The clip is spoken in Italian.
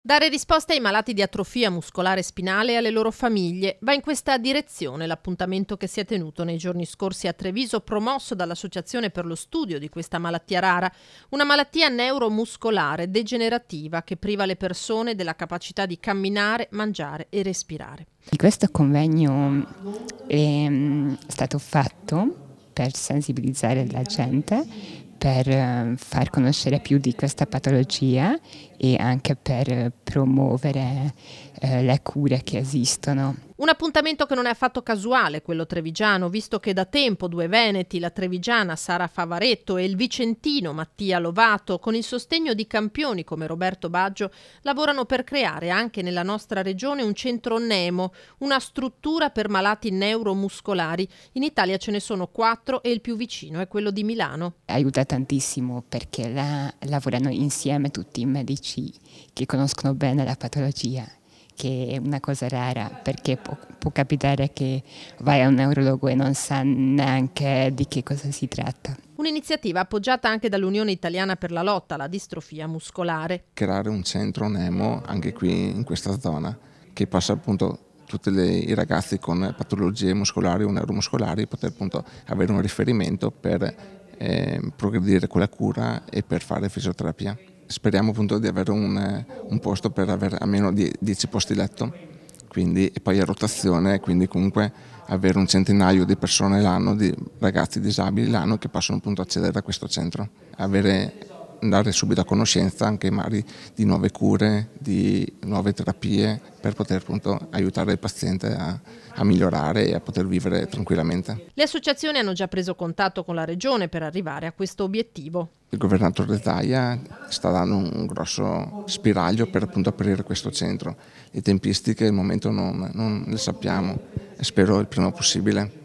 Dare risposta ai malati di atrofia muscolare spinale e alle loro famiglie va in questa direzione l'appuntamento che si è tenuto nei giorni scorsi a Treviso promosso dall'Associazione per lo studio di questa malattia rara, una malattia neuromuscolare degenerativa che priva le persone della capacità di camminare, mangiare e respirare. Questo convegno ehm, è stato fatto per sensibilizzare la gente, per eh, far conoscere più di questa patologia e anche per promuovere eh, le cure che esistono. Un appuntamento che non è affatto casuale, quello trevigiano, visto che da tempo due veneti, la trevigiana Sara Favaretto e il vicentino Mattia Lovato, con il sostegno di campioni come Roberto Baggio, lavorano per creare anche nella nostra regione un centro Nemo, una struttura per malati neuromuscolari. In Italia ce ne sono quattro e il più vicino è quello di Milano. Aiuta tantissimo perché là lavorano insieme tutti i medici medici che conoscono bene la patologia, che è una cosa rara perché può, può capitare che vai a un neurologo e non sa neanche di che cosa si tratta. Un'iniziativa appoggiata anche dall'Unione Italiana per la lotta alla distrofia muscolare. Creare un centro Nemo anche qui in questa zona che possa appunto tutti i ragazzi con patologie muscolari o neuromuscolari poter appunto avere un riferimento per eh, progredire con la cura e per fare fisioterapia speriamo appunto di avere un, eh, un posto per avere almeno 10 posti letto quindi, e poi a rotazione, quindi comunque avere un centinaio di persone l'anno, di ragazzi disabili l'anno che possono appunto accedere a questo centro. Avere andare subito a conoscenza anche magari di nuove cure, di nuove terapie per poter appunto aiutare il paziente a, a migliorare e a poter vivere tranquillamente. Le associazioni hanno già preso contatto con la Regione per arrivare a questo obiettivo. Il governatore Zaia sta dando un grosso spiraglio per appunto aprire questo centro. Le tempistiche al momento non, non le sappiamo e spero il prima possibile.